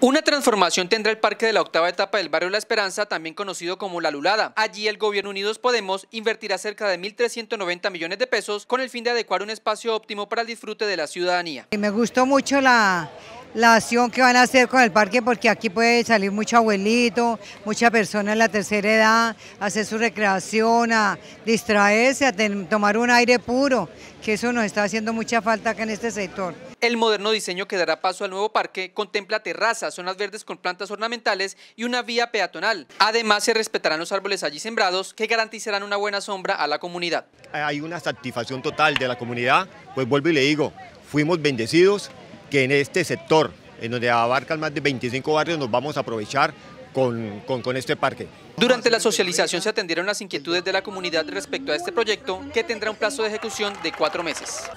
Una transformación tendrá el parque de la octava etapa del barrio La Esperanza, también conocido como La Lulada. Allí el gobierno Unidos Podemos invertirá cerca de 1.390 millones de pesos con el fin de adecuar un espacio óptimo para el disfrute de la ciudadanía. me gustó mucho la, acción que van a hacer con el parque porque aquí puede salir mucho abuelito, mucha persona en la tercera edad, hacer su recreación, a distraerse, a tomar un aire puro, que eso nos está haciendo mucha falta acá en este sector. El moderno diseño que dará paso al nuevo parque contempla terrazas, zonas verdes con plantas ornamentales y una vía peatonal. Además, se respetarán los árboles allí sembrados que garantizarán una buena sombra a la comunidad. Eh, hay una satisfacción total de la comunidad, pues vuelvo y le digo, fuimos bendecidos que en este sector, en donde abarcan más de 25 barrios, nos vamos a aprovechar con, este parque. Durante la socialización se atendieron las inquietudes de la comunidad respecto a este proyecto, que tendrá un plazo de ejecución de cuatro meses.